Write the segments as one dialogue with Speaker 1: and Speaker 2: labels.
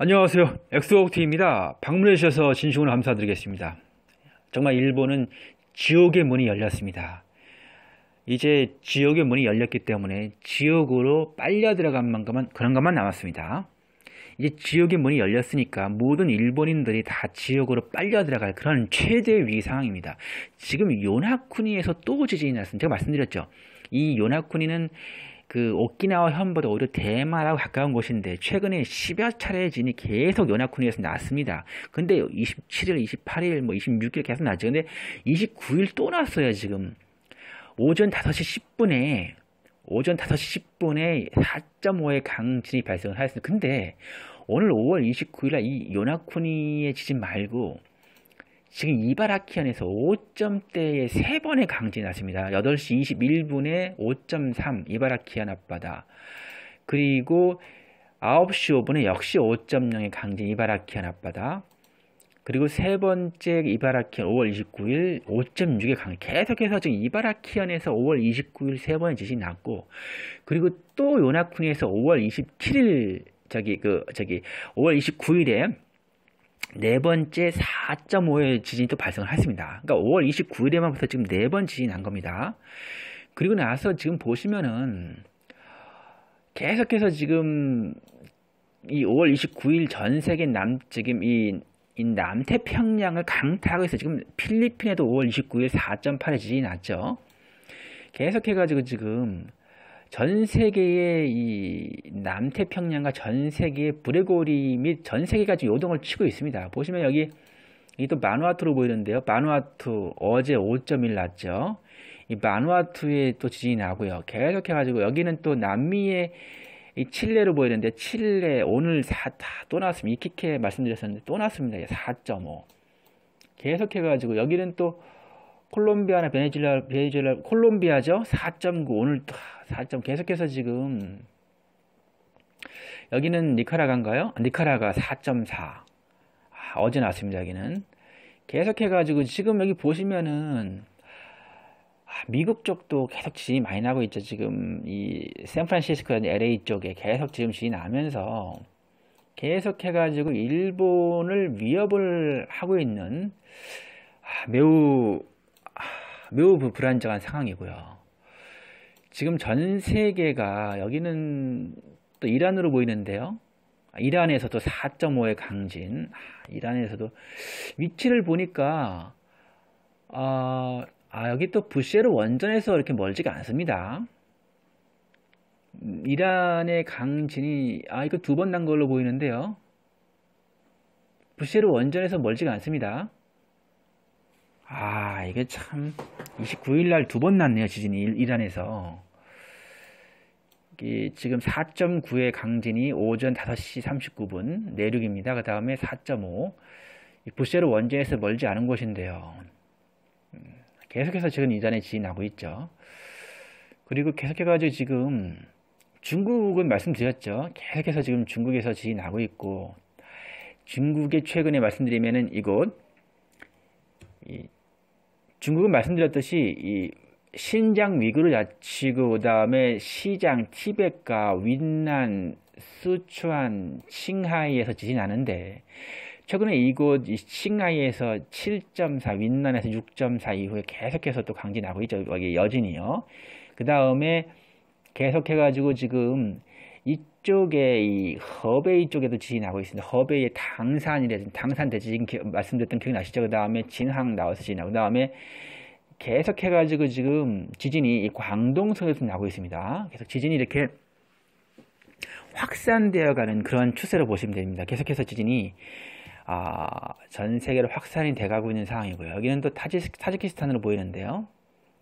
Speaker 1: 안녕하세요. 엑소옥트입니다. 방문해 주셔서 진심으로 감사드리겠습니다. 정말 일본은 지옥의 문이 열렸습니다. 이제 지옥의 문이 열렸기 때문에 지옥으로 빨려 들어간 만큼은 그런 것만 남았습니다. 이제 지옥의 문이 열렸으니까 모든 일본인들이 다 지옥으로 빨려 들어갈 그런 최대 위기 상황입니다. 지금 요나쿠니에서 또 지진이 났습니다. 제가 말씀드렸죠. 이 요나쿠니는 그 오키나와 현보다 오히려 대만하고 가까운 곳인데 최근에 10여 차례의 진이 계속 연합군에서 났습니다. 근데 27일, 28일, 뭐 26일 계속 났죠. 근데 29일 또 났어요, 지금. 오전 5시 10분에 오전 5시 10분에 4.5의 강진이 발생을 하였습니다. 근데 오늘 5월 29일 날이 요나쿠니의 지진 말고 지금 이바라키현에서 5점대에 3번의 강진이 났습니다. 8시 21분에 5.3 이바라키현 앞바다 그리고 9시 5분에 역시 5.0의 강진 이바라키현 앞바다 그리고 세 번째 이바라키현 5월 29일 5.6의 강 계속해서 지금 이바라키현에서 5월 29일 세 번의 지진이 났고 그리고 또 요나쿤에서 5월 27일 저기 그 저기 5월 29일에 네 번째 4.5의 지진이 또 발생을 했습니다. 그러니까 5월 29일에만 부터 지금 네 번 지진 이난 겁니다. 그리고 나서 지금 보시면은 계속해서 지금 이 5월 29일 전 세계 남 지금 이, 이 남태평양을 강타하고 있어 요 지금 필리핀에도 5월 29일 4.8의 지진이 났죠. 계속해가지고 지금 전 세계의 이 남태평양과 전 세계의 브레고리 및 전 세계가 지금 요동을 치고 있습니다. 보시면 여기 이 또 마누아투로 보이는데요. 마누아투 어제 5.1 났죠. 이 마누아투에 또 지진이 나고요. 계속해가지고 여기는 또 남미의 이 칠레로 보이는데 칠레 오늘 4또 났습니다. 이키케 말씀드렸었는데 또 났습니다. 4.5 계속해가지고 여기는 또 콜롬비아나 베네질라, 베네질라, 콜롬비아죠. 4.9 오늘 4점 계속해서 지금 여기는 니카라가인가요? 아, 니카라가 4.4 아, 어제 나왔습니다. 여기는 계속해가지고 지금 여기 보시면은 아, 미국 쪽도 계속 지진이 많이 나고 있죠. 지금 이 샌프란시스코 LA 쪽에 계속 지금 지진이 나면서 계속 해가지고 일본을 위협을 하고 있는 아, 매우 매우 불안정한 상황이고요. 지금 전 세계가 여기는 또 이란으로 보이는데요. 아, 이란에서도 4.5의 강진, 아, 이란에서도 위치를 보니까 어, 아 여기 또 부시에르 원전에서 이렇게 멀지가 않습니다. 음, 이란의 강진이 아 이거 두 번 난 걸로 보이는데요. 부시에르 원전에서 멀지가 않습니다. 아, 이게 참 29일 날 두 번 났네요. 지진이 이란에서. 지금 4.9의 강진이 오전 5시 39분 내륙입니다. 그 다음에 4.5 부세르 원제에서 멀지 않은 곳인데요. 음, 계속해서 지금 이단에 지진 이 나고 있죠. 그리고 계속해가지고 지금 중국은 말씀드렸죠. 계속해서 지금 중국에서 지진 이 나고 있고 중국의 최근에 말씀드리면은 이곳 중국은 말씀드렸듯이 이 신장 위구르 자치구 그다음에 시장 티벳과 윈난 수추한 칭하이에서 지진 나는데 최근에 이곳 이 칭하이에서 7.4 윈난에서 6.4 이후에 계속해서 또 강진 하고 있죠 여기 여진이요 그 다음에 계속해가지고 지금 이쪽에 이 허베이 쪽에도 지진이 나고 있습니다. 허베이의 당산이래서 당산 대지진 기, 말씀드렸던 기억나시죠? 그 다음에 진항 나와서 지진하고 그 다음에 계속해가지고 지금 지진이 광동성에서 나고 있습니다. 계속 지진이 이렇게 확산되어 가는 그런 추세로 보시면 됩니다. 계속해서 지진이 아, 전 세계로 확산이 돼 가고 있는 상황이고요. 여기는 또 타지, 타지키스탄으로 보이는데요.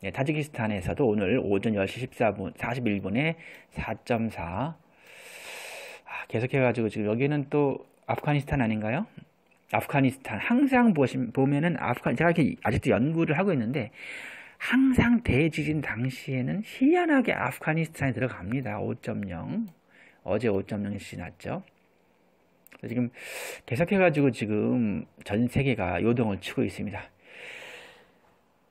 Speaker 1: 네, 타지키스탄에서도 오늘 오전 10시 14분, 41분에 4.4 계속해가지고 지금 여기는 또 아프가니스탄 아닌가요? 아프가니스탄 항상 보시, 보면은 아프가 제가 이렇게 아직도 연구를 하고 있는데 항상 대지진 당시에는 희한하게 아프가니스탄에 들어갑니다. 5.0 어제 5.0 지진 났죠. 지금 계속해가지고 지금 전 세계가 요동을 치고 있습니다.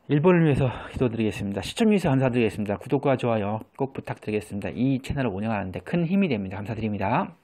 Speaker 1: 일본을 위해서 기도드리겠습니다. 시청 위해서 감사드리겠습니다. 구독과 좋아요 꼭 부탁드리겠습니다. 이 채널을 운영하는데 큰 힘이 됩니다. 감사드립니다.